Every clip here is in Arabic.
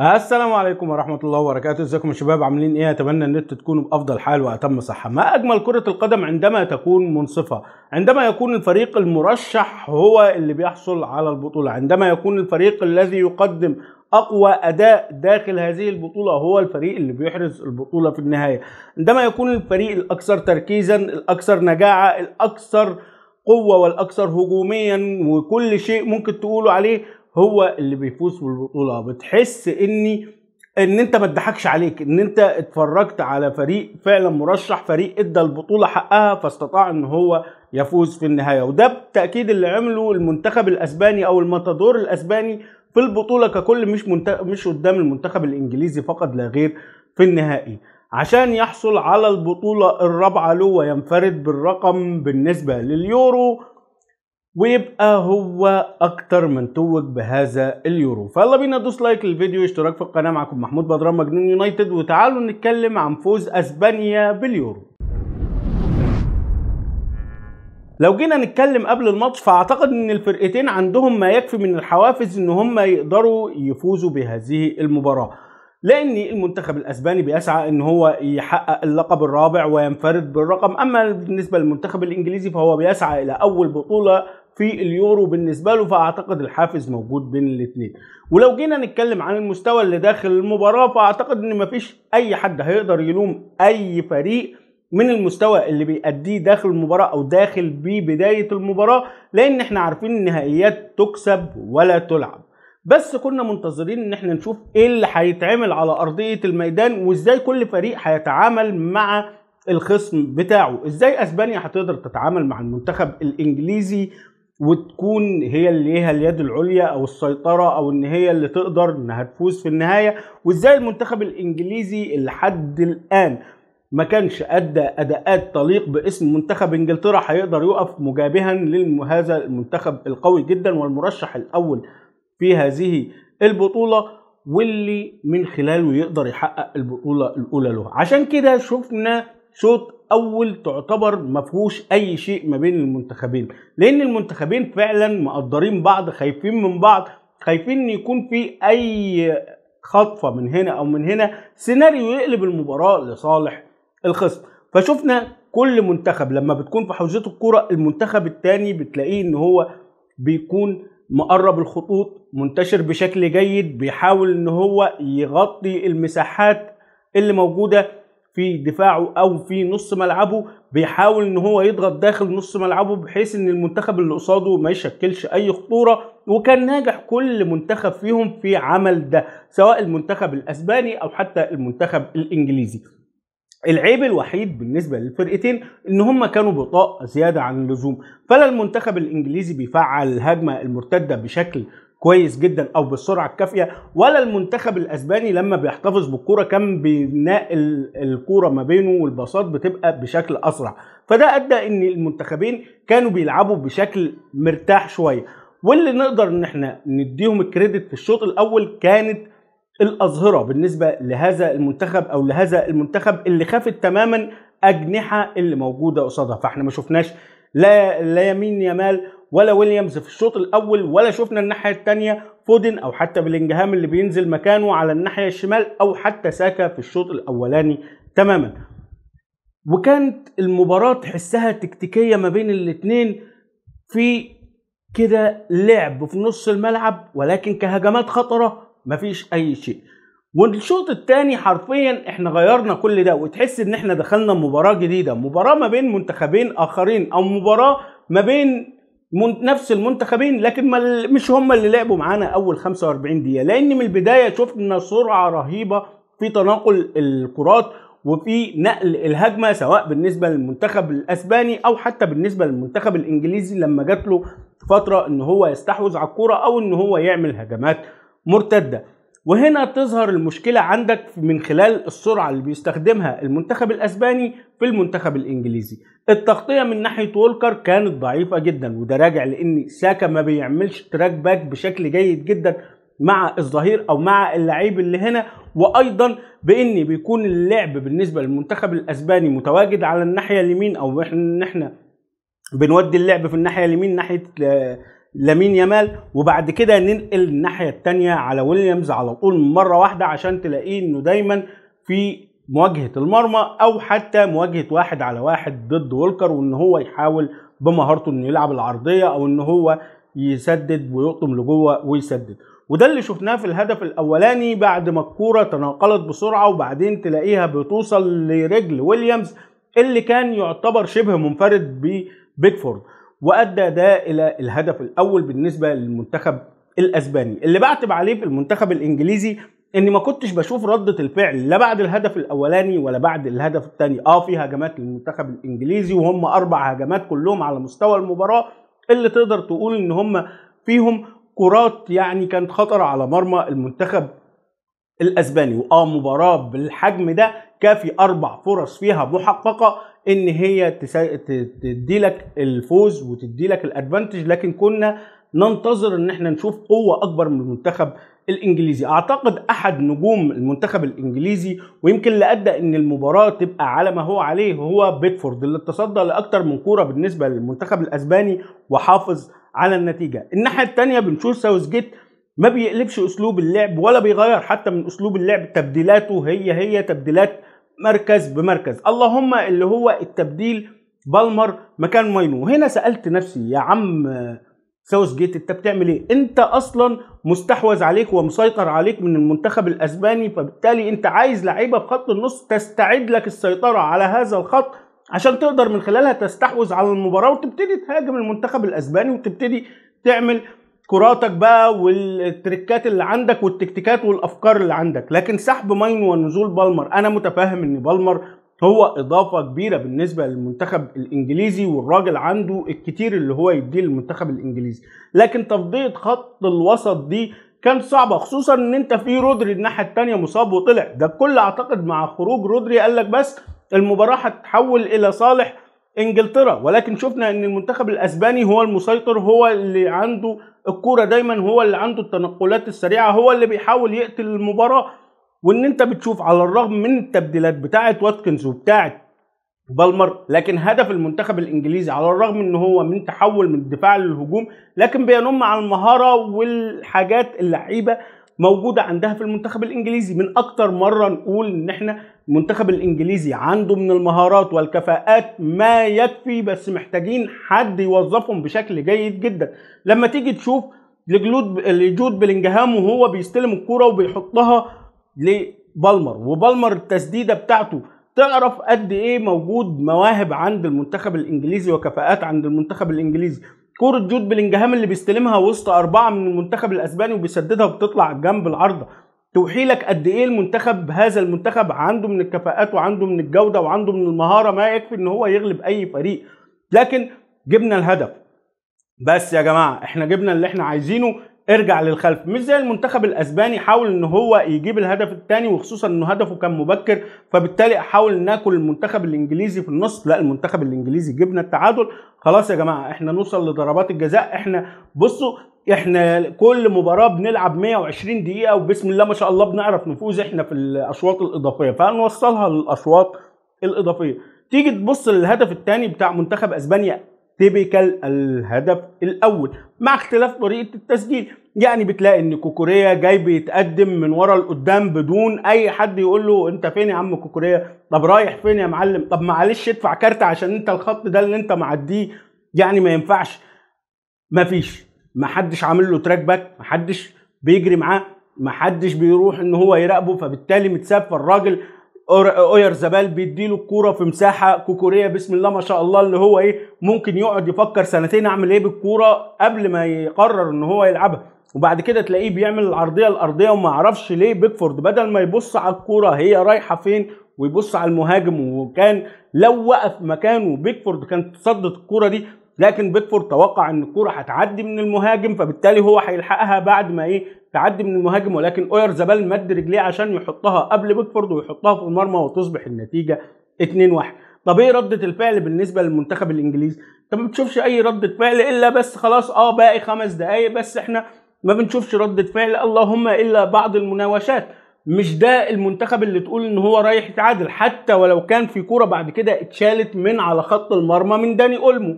السلام عليكم ورحمة الله وبركاته ازيكم يا شباب عاملين ايه اتمنى ان انتوا تكونوا بافضل حال واتم صحة ما اجمل كرة القدم عندما تكون منصفة عندما يكون الفريق المرشح هو اللي بيحصل على البطولة عندما يكون الفريق الذي يقدم اقوى اداء داخل هذه البطوله هو الفريق اللي بيحرز البطوله في النهايه عندما يكون الفريق الاكثر تركيزا الاكثر نجاعه الاكثر قوه والاكثر هجوميا وكل شيء ممكن تقولوا عليه هو اللي بيفوز بالبطوله بتحس اني ان انت ما اتضحكش عليك ان انت اتفرجت على فريق فعلا مرشح فريق ادى البطوله حقها فاستطاع ان هو يفوز في النهايه وده بالتاكيد اللي عمله المنتخب الاسباني او الماتادور الاسباني في البطوله ككل مش منت... مش قدام المنتخب الانجليزي فقط لا غير في النهائي عشان يحصل على البطوله الرابعه له وينفرد بالرقم بالنسبه لليورو ويبقى هو اكتر من توج بهذا اليورو فيلا بينا دوس لايك للفيديو اشتراك في القناه معكم محمود بدران مجنون يونايتد وتعالوا نتكلم عن فوز اسبانيا باليورو لو جينا نتكلم قبل الماتش فاعتقد ان الفرقتين عندهم ما يكفي من الحوافز ان هم يقدروا يفوزوا بهذه المباراه لان المنتخب الاسباني بيسعى ان هو يحقق اللقب الرابع وينفرد بالرقم اما بالنسبه للمنتخب الانجليزي فهو بيسعى الى اول بطوله في اليورو بالنسبه له فاعتقد الحافز موجود بين الاثنين ولو جينا نتكلم عن المستوى اللي داخل المباراه فاعتقد ان مفيش اي حد هيقدر يلوم اي فريق من المستوى اللي بيأديه داخل المباراة أو داخل بيه بداية المباراة لأن احنا عارفين النهائيات تكسب ولا تلعب بس كنا منتظرين ان احنا نشوف ايه اللي هيتعمل على ارضية الميدان وازاي كل فريق هيتعامل مع الخصم بتاعه ازاي اسبانيا هتقدر تتعامل مع المنتخب الانجليزي وتكون هي اللي ليها اليد العليا او السيطره او ان هي اللي تقدر انها تفوز في النهايه وازاي المنتخب الانجليزي لحد الان ما كانش ادى اداءات تليق باسم منتخب انجلترا هيقدر يقف مجابها لهذا المنتخب القوي جدا والمرشح الاول في هذه البطوله واللي من خلاله يقدر يحقق البطوله الاولى له عشان كده شفنا شوط اول تعتبر ما فيهوش اي شيء ما بين المنتخبين لان المنتخبين فعلا مقدرين بعض خايفين من بعض خايفين ان يكون في اي خطفه من هنا او من هنا سيناريو يقلب المباراه لصالح الخصم فشفنا كل منتخب لما بتكون في حوزته الكوره المنتخب الثاني بتلاقيه ان هو بيكون مقرب الخطوط منتشر بشكل جيد بيحاول ان هو يغطي المساحات اللي موجوده في دفاعه او في نص ملعبه بيحاول ان هو يضغط داخل نص ملعبه بحيث ان المنتخب اللي قصاده ما يشكلش اي خطوره وكان ناجح كل منتخب فيهم في عمل ده سواء المنتخب الاسباني او حتى المنتخب الانجليزي العيب الوحيد بالنسبه للفرقتين ان هم كانوا بطاء زياده عن اللزوم فلا المنتخب الانجليزي بيفعل الهجمه المرتده بشكل كويس جدا او بالسرعه الكافيه ولا المنتخب الاسباني لما بيحتفظ بالكوره كان بيناقل الكوره ما بينه والباصات بتبقى بشكل اسرع فده ادى ان المنتخبين كانوا بيلعبوا بشكل مرتاح شويه واللي نقدر ان احنا نديهم الكريدت في الشوط الاول كانت الاظهره بالنسبه لهذا المنتخب او لهذا المنتخب اللي خافت تماما اجنحه اللي موجوده قصادها فاحنا ما شفناش لا لا يمين يمال ولا ويليامز في الشوط الاول ولا شفنا الناحيه الثانيه فودن او حتى بلينجهام اللي بينزل مكانه على الناحيه الشمال او حتى ساكا في الشوط الاولاني تماما وكانت المباراه تحسها تكتيكيه ما بين الاثنين في كده لعب في نص الملعب ولكن كهجمات خطره مفيش اي شيء والشوط الثاني حرفيا احنا غيرنا كل ده وتحس ان احنا دخلنا مباراة جديدة مباراة ما بين منتخبين اخرين او مباراة ما بين نفس المنتخبين لكن ما مش هم اللي لعبوا معانا اول 45 دقيقه لان من البدايه شفنا سرعه رهيبه في تناقل الكرات وفي نقل الهجمه سواء بالنسبه للمنتخب الاسباني او حتى بالنسبه للمنتخب الانجليزي لما جات له فتره ان هو يستحوذ على الكوره او ان هو يعمل هجمات مرتده وهنا تظهر المشكلة عندك من خلال السرعة اللي بيستخدمها المنتخب الأسباني في المنتخب الإنجليزي التغطية من ناحية وولكر كانت ضعيفة جدا وده راجع لأن ساكا ما بيعملش تراك باك بشكل جيد جدا مع الظهير او مع اللعيب اللي هنا وايضا بان بيكون اللعب بالنسبه للمنتخب الاسباني متواجد على الناحيه اليمين او ان احنا بنودي اللعب في الناحيه اليمين ناحيه آه، لامين يامال وبعد كده ننقل الناحيه الثانيه على ويليامز على طول مره واحده عشان تلاقيه انه دايما في مواجهه المرمى او حتى مواجهه واحد على واحد ضد وولكر وان هو يحاول بمهارته انه يلعب العرضيه او ان هو يسدد ويقطم لجوه ويسدد وده اللي شفناه في الهدف الاولاني بعد ما الكوره تناقلت بسرعه وبعدين تلاقيها بتوصل لرجل ويليامز اللي كان يعتبر شبه منفرد ببيكفورد وادى ده الى الهدف الاول بالنسبه للمنتخب الاسباني اللي بعتب عليه في المنتخب الانجليزي اني ما كنتش بشوف ردة الفعل لا بعد الهدف الاولاني ولا بعد الهدف الثاني اه في هجمات للمنتخب الانجليزي وهم اربع هجمات كلهم على مستوى المباراة اللي تقدر تقول ان هم فيهم كرات يعني كانت خطر على مرمى المنتخب الاسباني واه مباراة بالحجم ده كافي اربع فرص فيها محققة ان هي تدي تديلك الفوز وتديلك الادفانتج لكن كنا ننتظر ان احنا نشوف قوه اكبر من المنتخب الانجليزي اعتقد احد نجوم المنتخب الانجليزي ويمكن اللي ادى ان المباراه تبقى على ما هو عليه هو بيتفورد اللي تصدى لاكتر من كوره بالنسبه للمنتخب الاسباني وحافظ على النتيجه الناحيه الثانيه بنشوف جيت ما بيقلبش اسلوب اللعب ولا بيغير حتى من اسلوب اللعب تبديلاته هي هي تبديلات مركز بمركز اللهم اللي هو التبديل بالمر مكان ماينو هنا سالت نفسي يا عم ساوث جيت انت بتعمل ايه انت اصلا مستحوذ عليك ومسيطر عليك من المنتخب الاسباني فبالتالي انت عايز لعيبه في خط النص تستعد لك السيطره على هذا الخط عشان تقدر من خلالها تستحوذ على المباراه وتبتدي تهاجم المنتخب الاسباني وتبتدي تعمل كراتك بقى والتركات اللي عندك والتكتيكات والافكار اللي عندك لكن سحب ماين ونزول بالمر انا متفاهم ان بالمر هو اضافه كبيره بالنسبه للمنتخب الانجليزي والراجل عنده الكتير اللي هو يديه للمنتخب الانجليزي لكن تفضيه خط الوسط دي كان صعبه خصوصا ان انت في رودري الناحيه الثانيه مصاب وطلع ده كل اعتقد مع خروج رودري قال لك بس المباراه هتتحول الى صالح انجلترا ولكن شفنا ان المنتخب الاسباني هو المسيطر هو اللي عنده الكوره دايما هو اللي عنده التنقلات السريعه هو اللي بيحاول يقتل المباراه وان انت بتشوف على الرغم من التبديلات بتاعه واتكنز وبتاعه بالمر لكن هدف المنتخب الانجليزي على الرغم ان هو من تحول من الدفاع للهجوم لكن بينم على المهاره والحاجات اللعيبه موجوده عندها في المنتخب الانجليزي من اكتر مره نقول ان احنا المنتخب الانجليزي عنده من المهارات والكفاءات ما يكفي بس محتاجين حد يوظفهم بشكل جيد جدا لما تيجي تشوف لجلود لجود بلينجهام وهو بيستلم الكرة وبيحطها لبالمر وبالمر التسديده بتاعته تعرف قد ايه موجود مواهب عند المنتخب الانجليزي وكفاءات عند المنتخب الانجليزي كورة جود بلينجهام اللي بيستلمها وسط أربعة من المنتخب الأسباني وبيسددها وبتطلع جنب العارضة توحي لك قد إيه المنتخب هذا المنتخب عنده من الكفاءات وعنده من الجودة وعنده من المهارة ما يكفي إن هو يغلب أي فريق لكن جبنا الهدف بس يا جماعة احنا جبنا اللي احنا عايزينه ارجع للخلف مش زي المنتخب الاسباني حاول ان هو يجيب الهدف الثاني وخصوصا انه هدفه كان مبكر فبالتالي حاول ناكل المنتخب الانجليزي في النص لا المنتخب الانجليزي جبنا التعادل خلاص يا جماعه احنا نوصل لضربات الجزاء احنا بصوا احنا كل مباراه بنلعب 120 دقيقه وبسم الله ما شاء الله بنعرف نفوز احنا في الاشواط الاضافيه فهنوصلها للاشواط الاضافيه تيجي تبص للهدف الثاني بتاع منتخب اسبانيا تيبيكال الهدف الاول مع اختلاف طريقه التسجيل يعني بتلاقي ان كوكوريا جاي بيتقدم من ورا لقدام بدون اي حد يقول له انت فين يا عم كوكوريا طب رايح فين يا معلم طب معلش ادفع كارت عشان انت الخط ده اللي انت معديه يعني ما ينفعش مفيش محدش عامل له تراك باك محدش بيجري معاه محدش بيروح ان هو يراقبه فبالتالي متساب فالراجل اوير زبال بيديله الكوره في مساحه كوكوريه بسم الله ما شاء الله اللي هو ايه ممكن يقعد يفكر سنتين اعمل ايه بالكوره قبل ما يقرر ان هو يلعبها وبعد كده تلاقيه بيعمل العرضيه الارضيه وما اعرفش ليه بيكفورد بدل ما يبص على الكوره هي رايحه فين ويبص على المهاجم وكان لو وقف مكانه بيكفورد كانت تصدت الكوره دي لكن بيكفورد توقع ان الكوره هتعدي من المهاجم فبالتالي هو هيلحقها بعد ما ايه تعدي من المهاجم ولكن اوير زبال مد رجليه عشان يحطها قبل بيكفورد ويحطها في المرمى وتصبح النتيجه 2-1 طب ايه رده الفعل بالنسبه للمنتخب الانجليزي انت ما بتشوفش اي رده فعل الا بس خلاص اه باقي خمس دقائق بس احنا ما بنشوفش ردة فعل اللهم الا بعض المناوشات مش ده المنتخب اللي تقول ان هو رايح يتعادل حتى ولو كان في كوره بعد كده اتشالت من على خط المرمى من داني اولمو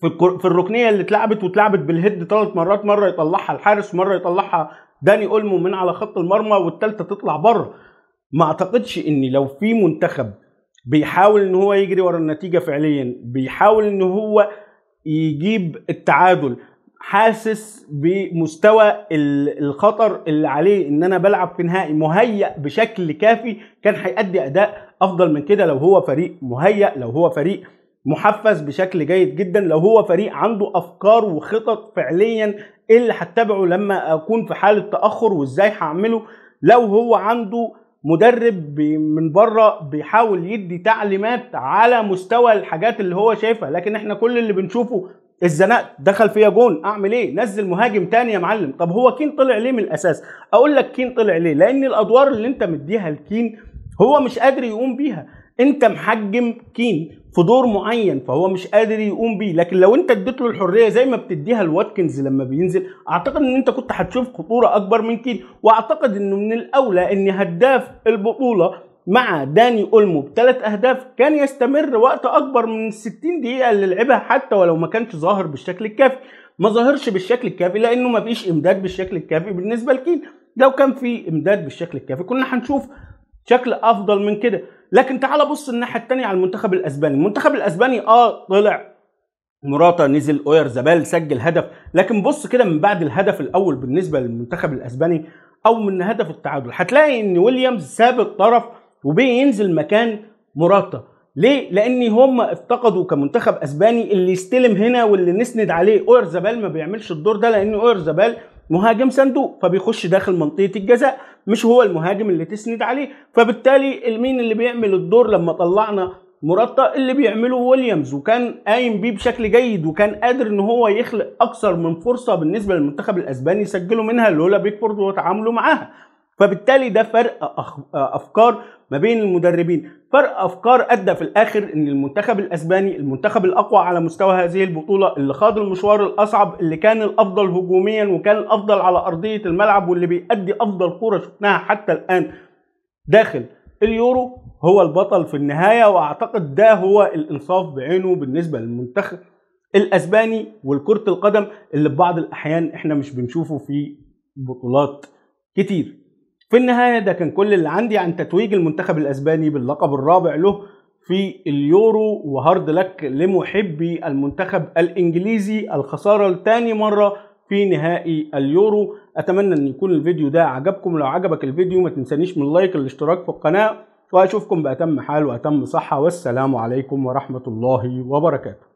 في الكر... في الركنيه اللي اتلعبت واتلعبت بالهيد ثلاث مرات مره يطلعها الحارس مره يطلعها داني اولمو من على خط المرمى والثالثه تطلع بره ما اعتقدش ان لو في منتخب بيحاول ان هو يجري ورا النتيجه فعليا بيحاول ان هو يجيب التعادل حاسس بمستوى الخطر اللي عليه ان انا بلعب في نهائي مهيأ بشكل كافي كان هيأدي اداء افضل من كده لو هو فريق مهيأ لو هو فريق محفز بشكل جيد جدا لو هو فريق عنده افكار وخطط فعليا ايه اللي هتبعه لما اكون في حاله تاخر وازاي هعمله لو هو عنده مدرب من بره بيحاول يدي تعليمات على مستوى الحاجات اللي هو شايفها لكن احنا كل اللي بنشوفه اتزنقت دخل فيا جون اعمل ايه نزل مهاجم تاني يا معلم طب هو كين طلع ليه من الاساس اقول لك كين طلع ليه لان الادوار اللي انت مديها لكين هو مش قادر يقوم بيها انت محجم كين في دور معين فهو مش قادر يقوم بيه لكن لو انت اديت له الحريه زي ما بتديها لواتكنز لما بينزل اعتقد ان انت كنت هتشوف خطوره اكبر من كين واعتقد انه من الاولى ان هداف البطوله مع داني اولمو بثلاث اهداف كان يستمر وقت اكبر من 60 دقيقه اللي لعبها حتى ولو ما كانش ظاهر بالشكل الكافي ما ظاهرش بالشكل الكافي لانه ما فيش امداد بالشكل الكافي بالنسبه لكين لو كان في امداد بالشكل الكافي كنا هنشوف شكل افضل من كده لكن تعال بص الناحيه الثانيه على المنتخب الاسباني المنتخب الاسباني اه طلع مراتا نزل اوير زبال سجل هدف لكن بص كده من بعد الهدف الاول بالنسبه للمنتخب الاسباني او من هدف التعادل هتلاقي ان ويليامز ساب الطرف وبينزل مكان مراتا ليه؟ لان هم افتقدوا كمنتخب اسباني اللي يستلم هنا واللي نسند عليه اوير زبال ما بيعملش الدور ده لان اوير زبال مهاجم صندوق فبيخش داخل منطقه الجزاء مش هو المهاجم اللي تسند عليه فبالتالي مين اللي بيعمل الدور لما طلعنا مرطة اللي بيعمله ويليامز وكان قايم بيه بشكل جيد وكان قادر ان هو يخلق اكثر من فرصه بالنسبه للمنتخب الاسباني يسجلوا منها لولا بيكفورد وتعامله معاها فبالتالي ده فرق افكار ما بين المدربين فرق افكار ادى في الاخر ان المنتخب الاسباني المنتخب الاقوى على مستوى هذه البطوله اللي خاض المشوار الاصعب اللي كان الافضل هجوميا وكان الافضل على ارضيه الملعب واللي بيأدي افضل كوره شفناها حتى الان داخل اليورو هو البطل في النهايه واعتقد ده هو الانصاف بعينه بالنسبه للمنتخب الاسباني والكره القدم اللي في بعض الاحيان احنا مش بنشوفه في بطولات كتير في النهاية ده كان كل اللي عندي عن تتويج المنتخب الأسباني باللقب الرابع له في اليورو وهارد لك لمحبي المنتخب الإنجليزي الخسارة لتاني مرة في نهائي اليورو أتمنى أن يكون الفيديو ده عجبكم لو عجبك الفيديو ما تنسانيش من اللايك الاشتراك في القناة وأشوفكم بأتم حال وأتم صحة والسلام عليكم ورحمة الله وبركاته